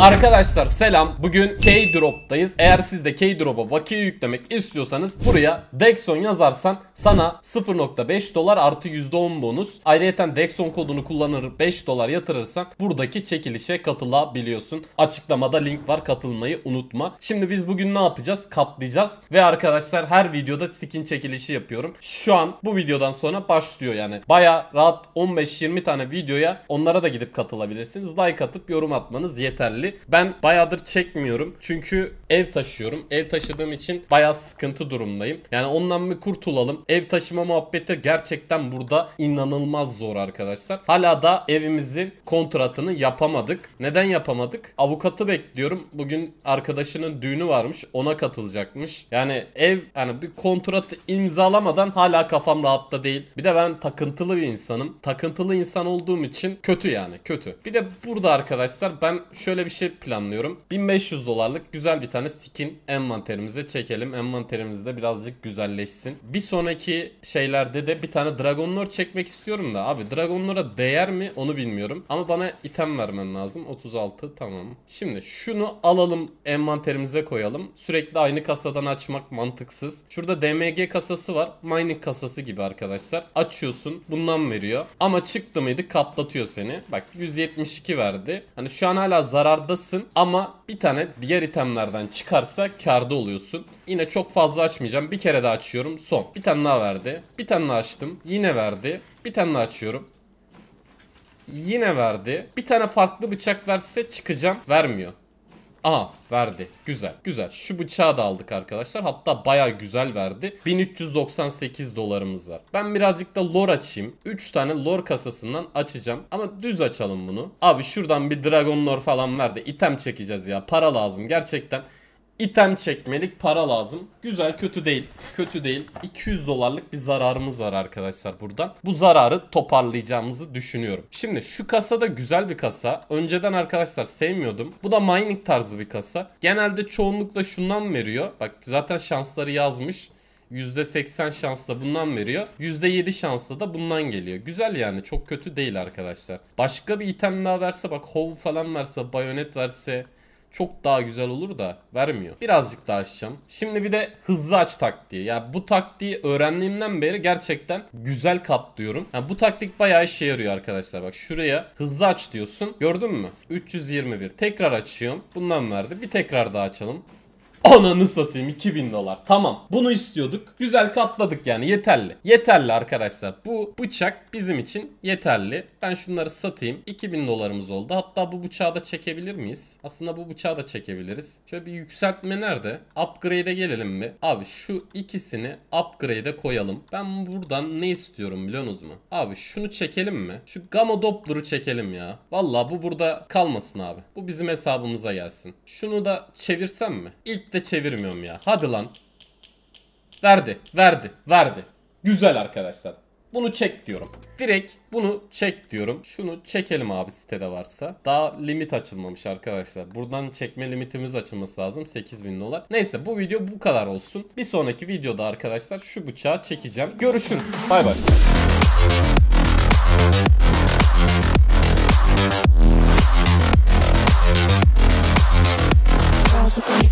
Arkadaşlar selam. Bugün K-Drop'tayız. Eğer siz de K-Drop'a bakiye yüklemek istiyorsanız buraya Dexon yazarsan sana 0.5 dolar artı %10 bonus. Ayrıca Dexon kodunu kullanır 5 dolar yatırırsan buradaki çekilişe katılabiliyorsun. Açıklamada link var katılmayı unutma. Şimdi biz bugün ne yapacağız? katlayacağız ve arkadaşlar her videoda skin çekilişi yapıyorum. Şu an bu videodan sonra başlıyor yani. Baya rahat 15-20 tane videoya onlara da gidip katılabilirsiniz. Like atıp yorum atmanız yeterli. Ben bayağıdır çekmiyorum. Çünkü ev taşıyorum. Ev taşıdığım için bayağı sıkıntı durumdayım. Yani ondan bir kurtulalım. Ev taşıma muhabbeti gerçekten burada inanılmaz zor arkadaşlar. Hala da evimizin kontratını yapamadık. Neden yapamadık? Avukatı bekliyorum. Bugün arkadaşının düğünü varmış. Ona katılacakmış. Yani ev yani bir kontratı imzalamadan hala kafam rahatta değil. Bir de ben takıntılı bir insanım. Takıntılı insan olduğum için kötü yani kötü. Bir de burada arkadaşlar ben şöyle bir şey girişi şey planlıyorum. 1500 dolarlık güzel bir tane skin envanterimize çekelim. Envanterimiz de birazcık güzelleşsin. Bir sonraki şeylerde de bir tane Dragon Lord çekmek istiyorum da abi Dragon Lord'a değer mi onu bilmiyorum. Ama bana item vermen lazım. 36 tamam. Şimdi şunu alalım envanterimize koyalım. Sürekli aynı kasadan açmak mantıksız. Şurada DMG kasası var. Mining kasası gibi arkadaşlar. Açıyorsun bundan veriyor. Ama çıktı mıydı katlatıyor seni. Bak 172 verdi. Hani şu an hala zarar kardasın ama bir tane diğer itemlerden çıkarsa karda oluyorsun. Yine çok fazla açmayacağım. Bir kere daha açıyorum. Son. Bir tane daha verdi. Bir tane daha açtım. Yine verdi. Bir tane daha açıyorum. Yine verdi. Bir tane farklı bıçak verse çıkacağım. Vermiyor. A verdi. Güzel güzel. Şu bıçağı da aldık arkadaşlar. Hatta baya güzel verdi. 1398 dolarımız var. Ben birazcık da lore açayım. 3 tane lore kasasından açacağım. Ama düz açalım bunu. Abi şuradan bir dragon lore falan ver de item çekeceğiz ya. Para lazım gerçekten item çekmelik para lazım. Güzel kötü değil. Kötü değil. 200 dolarlık bir zararımız var arkadaşlar buradan. Bu zararı toparlayacağımızı düşünüyorum. Şimdi şu kasa da güzel bir kasa. Önceden arkadaşlar sevmiyordum. Bu da mining tarzı bir kasa. Genelde çoğunlukla şundan veriyor. Bak zaten şansları yazmış. %80 şansla bundan veriyor. %7 şansla da bundan geliyor. Güzel yani çok kötü değil arkadaşlar. Başka bir item daha verse bak hov falan verse bayonet verse çok daha güzel olur da vermiyor. Birazcık daha açacağım. Şimdi bir de hızlı aç taktiği. Ya yani bu taktiği öğrendiğimden beri gerçekten güzel katlıyorum. Yani bu taktik bayağı işe yarıyor arkadaşlar. Bak şuraya hızlı aç diyorsun. Gördün mü? 321. Tekrar açıyorum. Bundan verdi. Bir tekrar daha açalım. Ananı satayım 2000 dolar. Tamam bunu istiyorduk. Güzel katladık yani yeterli. Yeterli arkadaşlar. Bu bıçak bizim için yeterli. Ben şunları satayım. 2000 dolarımız oldu. Hatta bu bıçağı da çekebilir miyiz? Aslında bu bıçağı da çekebiliriz. Şöyle bir yükseltme nerede? Upgrade'e gelelim mi? Abi şu ikisini upgrade'e koyalım. Ben buradan ne istiyorum biliyorsunuz mu? Abi şunu çekelim mi? Şu Gamma Doppler'ı çekelim ya. Valla bu burada kalmasın abi. Bu bizim hesabımıza gelsin. Şunu da çevirsem mi? İlk de çevirmiyorum ya. Hadi lan. Verdi, verdi, verdi. Güzel arkadaşlar. Bunu çek diyorum. Direkt bunu çek diyorum. Şunu çekelim abi sitede varsa. Daha limit açılmamış arkadaşlar. Buradan çekme limitimiz açılması lazım. 8000 dolar. Neyse bu video bu kadar olsun. Bir sonraki videoda arkadaşlar şu bıçağı çekeceğim. Görüşürüz. Bay bay. Thank you.